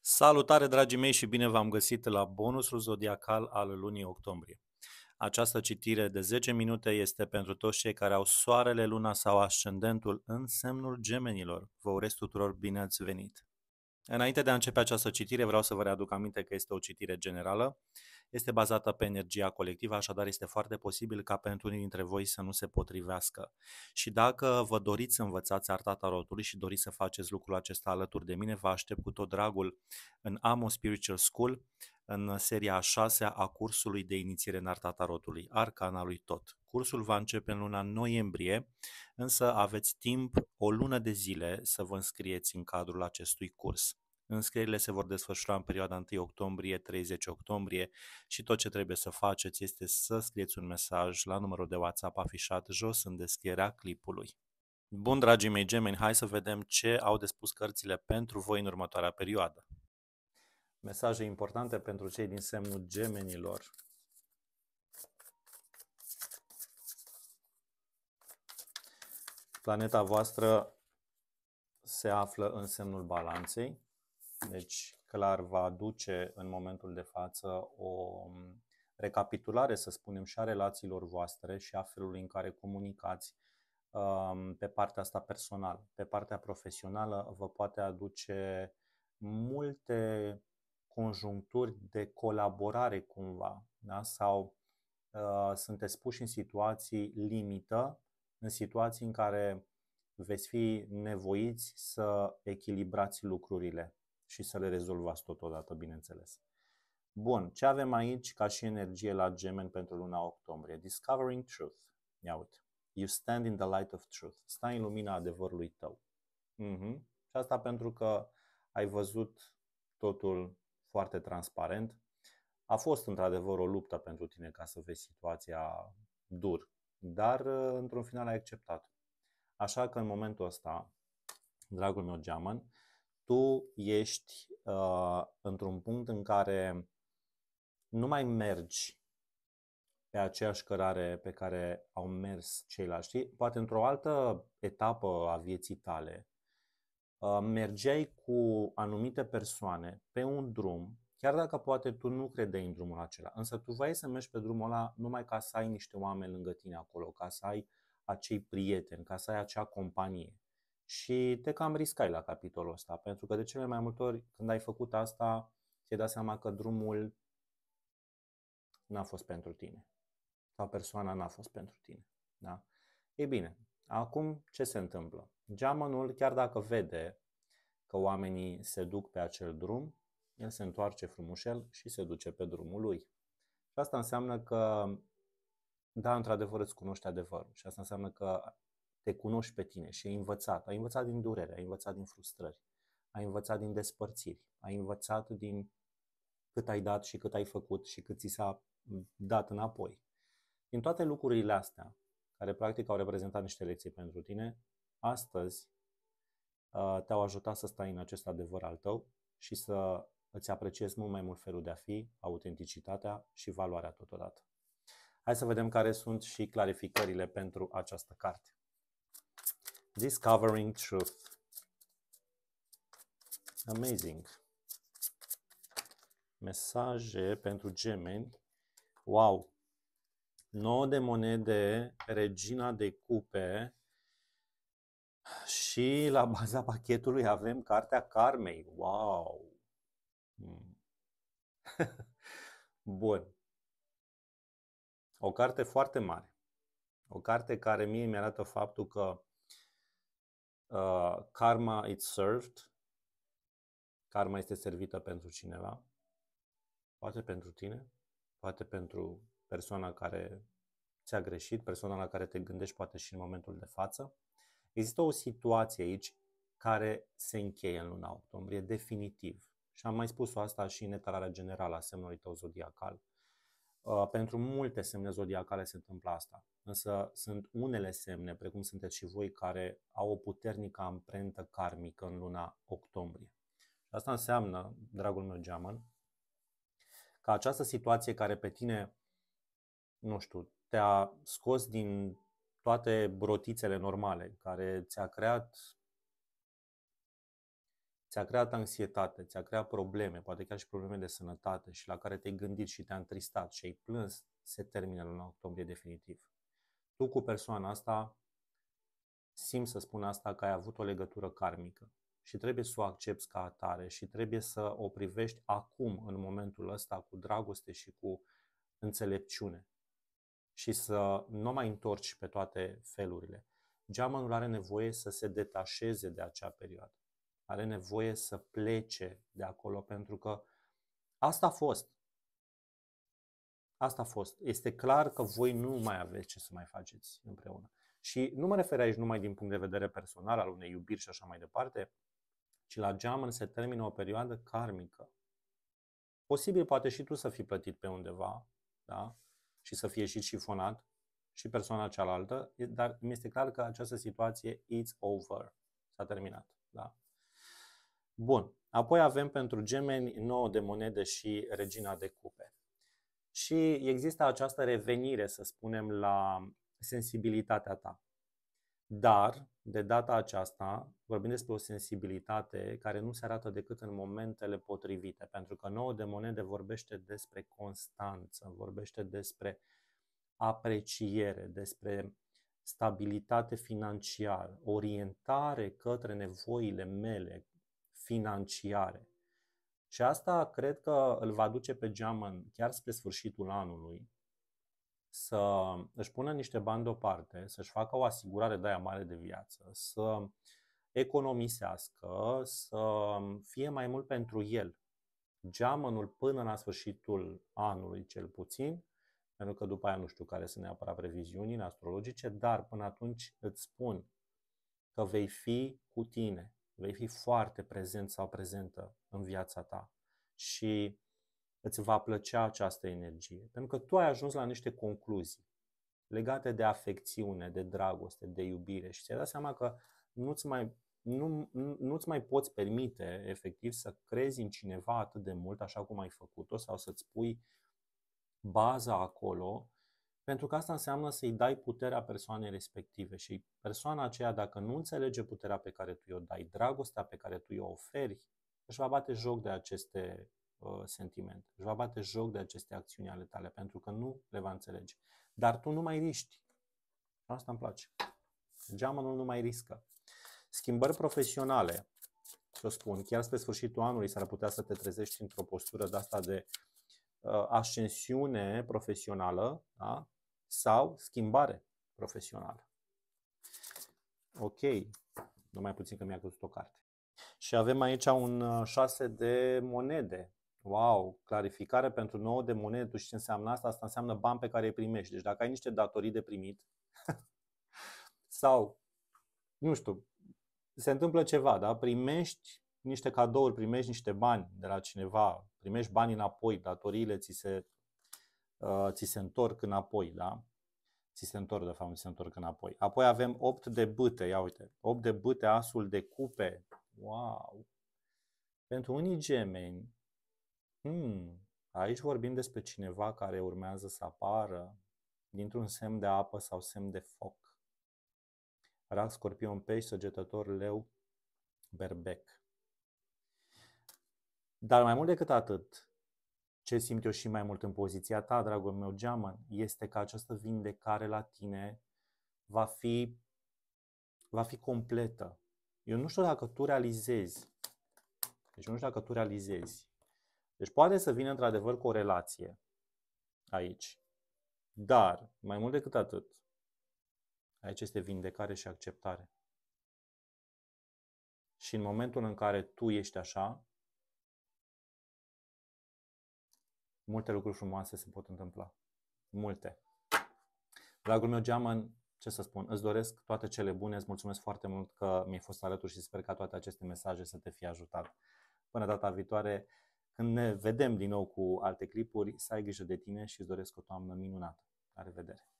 Salutare dragii mei și bine v-am găsit la bonusul zodiacal al lunii octombrie. Această citire de 10 minute este pentru toți cei care au soarele, luna sau ascendentul în semnul gemenilor. Vă urez tuturor bine ați venit! Înainte de a începe această citire, vreau să vă readuc aminte că este o citire generală este bazată pe energia colectivă, așadar este foarte posibil ca pentru unii dintre voi să nu se potrivească. Și dacă vă doriți să învățați arta tarotului și doriți să faceți lucrul acesta alături de mine, vă aștept cu tot dragul în Amo Spiritual School, în seria a șasea a cursului de inițiere în arta tarotului, Arcana lui Tot. Cursul va începe în luna noiembrie, însă aveți timp o lună de zile să vă înscrieți în cadrul acestui curs. Înscrierile se vor desfășura în perioada 1 octombrie, 30 octombrie și tot ce trebuie să faceți este să scrieți un mesaj la numărul de WhatsApp afișat jos în descrierea clipului. Bun, dragii mei gemeni, hai să vedem ce au de spus cărțile pentru voi în următoarea perioadă. Mesaje importante pentru cei din semnul gemenilor. Planeta voastră se află în semnul balanței. Deci, clar, va aduce în momentul de față o um, recapitulare, să spunem, și a relațiilor voastre și a felului în care comunicați um, pe partea asta personală. Pe partea profesională vă poate aduce multe conjuncturi de colaborare cumva da? sau uh, sunteți puși în situații limită, în situații în care veți fi nevoiți să echilibrați lucrurile și să le rezolvați totodată, bineînțeles. Bun, ce avem aici ca și energie la Gemen pentru luna octombrie? Discovering truth. Ia uite. You stand in the light of truth. Stai în lumina adevărului tău. Mm-hmm. Și asta pentru că ai văzut totul foarte transparent. A fost într-adevăr o luptă pentru tine ca să vezi situația dur, dar ă, într-un final ai acceptat. Așa că în momentul ăsta, dragul meu geamăn, tu ești uh, într-un punct în care nu mai mergi pe aceeași cărare pe care au mers ceilalți. Știi? Poate într-o altă etapă a vieții tale uh, mergeai cu anumite persoane pe un drum, chiar dacă poate tu nu credeai în drumul acela, însă tu vrei să mergi pe drumul ăla numai ca să ai niște oameni lângă tine acolo, ca să ai acei prieteni, ca să ai acea companie. Și te cam riscai la capitolul ăsta, pentru că de cele mai multe ori când ai făcut asta, ți-ai dat seama că drumul n-a fost pentru tine sau persoana n-a fost pentru tine. Da? E bine, acum ce se întâmplă? Geamănul, chiar dacă vede că oamenii se duc pe acel drum, el se întoarce frumușel și se duce pe drumul lui. Și asta înseamnă că, da, într-adevăr îți cunoști adevărul. Și asta înseamnă că te cunoști pe tine și ai învățat. Ai învățat din durere, ai învățat din frustrări, ai învățat din despărțiri, ai învățat din cât ai dat și cât ai făcut și cât ți s-a dat înapoi. Din toate lucrurile astea, care practic au reprezentat niște lecții pentru tine, astăzi uh, te-au ajutat să stai în acest adevăr al tău și să îți apreciezi mult mai mult felul de a fi, autenticitatea și valoarea totodată. Hai să vedem care sunt și clarificările pentru această carte. Discovering Truth. Amazing. Mesaje pentru gemeni. Wow! 9 de monede, regina de cupe și la baza pachetului avem cartea Carmei. Wow! Hmm. Bun. O carte foarte mare. O carte care mie mi arată faptul că Uh, karma it served, karma este servită pentru cineva, poate pentru tine, poate pentru persoana care ți-a greșit, persoana la care te gândești poate și în momentul de față. Există o situație aici care se încheie în luna octombrie definitiv. Și am mai spus asta și în etalarea generală a semnului tău zodiacal. Uh, pentru multe semne zodiacale se întâmplă asta, însă sunt unele semne, precum sunteți și voi, care au o puternică amprentă karmică în luna octombrie. Și Asta înseamnă, dragul meu geamăn, că această situație care pe tine, nu știu, te-a scos din toate brotițele normale, care ți-a creat ți-a creat anxietate, ți-a creat probleme, poate chiar și probleme de sănătate și la care te-ai gândit și te-a întristat și ai plâns, se termină luna octombrie definitiv. Tu cu persoana asta simți să spun asta că ai avut o legătură karmică și trebuie să o accepti ca atare și trebuie să o privești acum, în momentul ăsta, cu dragoste și cu înțelepciune și să nu mai întorci pe toate felurile. Geamănul are nevoie să se detașeze de acea perioadă are nevoie să plece de acolo pentru că asta a fost. Asta a fost. Este clar că voi nu mai aveți ce să mai faceți împreună. Și nu mă refer aici numai din punct de vedere personal, al unei iubiri și așa mai departe, ci la geamăn se termină o perioadă karmică. Posibil poate și tu să fii plătit pe undeva, da? Și să fie și șifonat și persoana cealaltă, dar mi este clar că această situație it's over, s-a terminat, da? Bun. Apoi avem pentru gemeni 9 de monede și regina de cupe. Și există această revenire, să spunem, la sensibilitatea ta. Dar, de data aceasta, vorbim despre o sensibilitate care nu se arată decât în momentele potrivite, pentru că 9 de monede vorbește despre constanță, vorbește despre apreciere, despre stabilitate financiară, orientare către nevoile mele, financiare. Și asta cred că îl va duce pe Geamăn chiar spre sfârșitul anului să își pună niște bani deoparte, să-și facă o asigurare de aia mare de viață, să economisească, să fie mai mult pentru el. Geamănul până la sfârșitul anului cel puțin, pentru că după aia nu știu care sunt neapărat previziunile astrologice, dar până atunci îți spun că vei fi cu tine vei fi foarte prezent sau prezentă în viața ta și îți va plăcea această energie, pentru că tu ai ajuns la niște concluzii legate de afecțiune, de dragoste, de iubire și ți-ai dat seama că nu-ți mai, nu, nu-ți mai poți permite efectiv să crezi în cineva atât de mult așa cum ai făcut-o sau să-ți pui baza acolo pentru că asta înseamnă să-i dai puterea persoanei respective și persoana aceea, dacă nu înțelege puterea pe care tu o dai, dragostea pe care tu o oferi, își va bate joc de aceste uh, sentimente, își va bate joc de aceste acțiuni ale tale, pentru că nu le va înțelege. Dar tu nu mai riști. Asta îmi place. Geamănul nu mai riscă. Schimbări profesionale, să spun, chiar spre sfârșitul anului s-ar putea să te trezești într-o postură de asta de uh, ascensiune profesională, da? sau schimbare profesională. Ok, numai puțin că mi-a căzut o carte. Și avem aici un 6 uh, de monede. Wow, clarificare pentru 9 de monede. Tu știi ce înseamnă asta? Asta înseamnă bani pe care îi primești. Deci dacă ai niște datorii de primit sau, nu știu, se întâmplă ceva, da? Primești niște cadouri, primești niște bani de la cineva, primești bani înapoi, datoriile ți se Uh, ți se întorc înapoi, da? Ți se întorc, de fapt, ți se întorc înapoi. Apoi avem 8 de bâte, ia uite, 8 de bâte, asul de cupe, wow! Pentru unii gemeni, hmm, aici vorbim despre cineva care urmează să apară dintr-un semn de apă sau semn de foc. Rac, scorpion, pești, săgetător, leu, berbec. Dar mai mult decât atât, ce simt eu și mai mult în poziția ta, dragul meu geamă, este că această vindecare la tine va fi, va fi completă. Eu nu știu dacă tu realizezi. Deci eu nu știu dacă tu realizezi. Deci poate să vină într-adevăr cu o relație aici. Dar, mai mult decât atât, aici este vindecare și acceptare. Și în momentul în care tu ești așa, multe lucruri frumoase se pot întâmpla. Multe. Dragul meu Geamăn, ce să spun, îți doresc toate cele bune, îți mulțumesc foarte mult că mi-ai fost alături și sper ca toate aceste mesaje să te fie ajutat. Până data viitoare, când ne vedem din nou cu alte clipuri, să ai grijă de tine și îți doresc o toamnă minunată. La revedere!